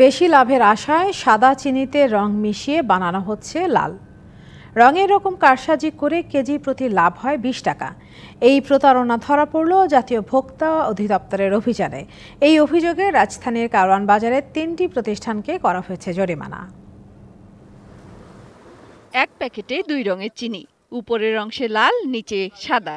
বেশি লাভের আশায় সাদা চিনিতে রং মিশিয়ে বানানো হচ্ছে লাল রঙের রকম কারসাজি করে কেজি প্রতি লাভ হয় বিশ টাকা এই প্রতারণা ধরা পড়ল জাতীয় ভোক্তা অধিদপ্তরের অভিযানে এই অভিযোগে রাজধানীর কারওয়ান বাজারের তিনটি প্রতিষ্ঠানকে করা হয়েছে জরিমানা এক প্যাকেটে দুই রঙের চিনি উপরের অংশে লাল নিচে সাদা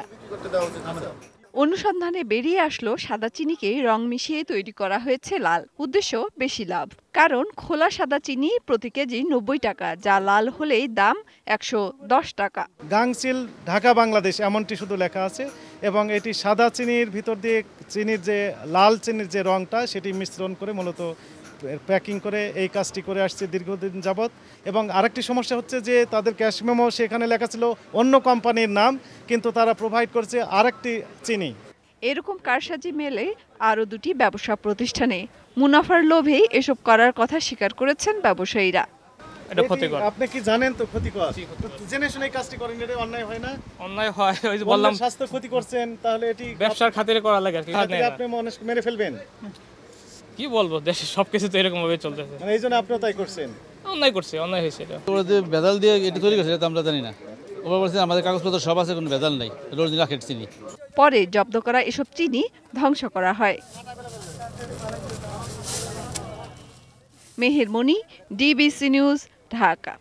অনুসন্ধানে বেরিয়ে আসলো সাদা চিনিকে রং মিশিয়ে তৈরি করা হয়েছে লাল উদ্দেশ্য বেশি লাভ কারণ খোলা সাদা চিনি প্রতি কেজি নব্বই টাকা যা লাল হলেই দাম একশো দশ টাকা গাংসিল ঢাকা বাংলাদেশ এমনটি শুধু লেখা আছে এবং এটি সাদা চিনির ভিতর দিয়ে চিনির যে লাল চিনির যে রঙটা সেটি মিশ্রণ করে মূলত প্যাকিং করে এই কাজটি করে আসছে দীর্ঘদিন যাবৎ এবং আরেকটি সমস্যা হচ্ছে যে তাদের ক্যাশ মেমো সেখানে লেখা ছিল অন্য কোম্পানির নাম কিন্তু তারা প্রোভাইড করছে আরেকটি চিনি এরকম কারসাজি মেলে আরও দুটি ব্যবসা প্রতিষ্ঠানে মুনাফার লোভেই এসব করার কথা স্বীকার করেছেন ব্যবসায়ীরা করা লাগে ফেলবেন কি বলবো দেশে সবকিছু তো এরকম ভাবে চলতেছে মানে তাই করছেন অন্যায় করছে অন্যায় হয়েছে এটা দিয়ে এটা এটা আমরা জানি না আমাদের কাগজপত্র সব আছে কোনো বেদাল নাই রোজ রাখেন পরে জব্দ করা এসব চিনি ধ্বংস করা হয় মেহের মনি ডিবিসি নিউজ ঢাকা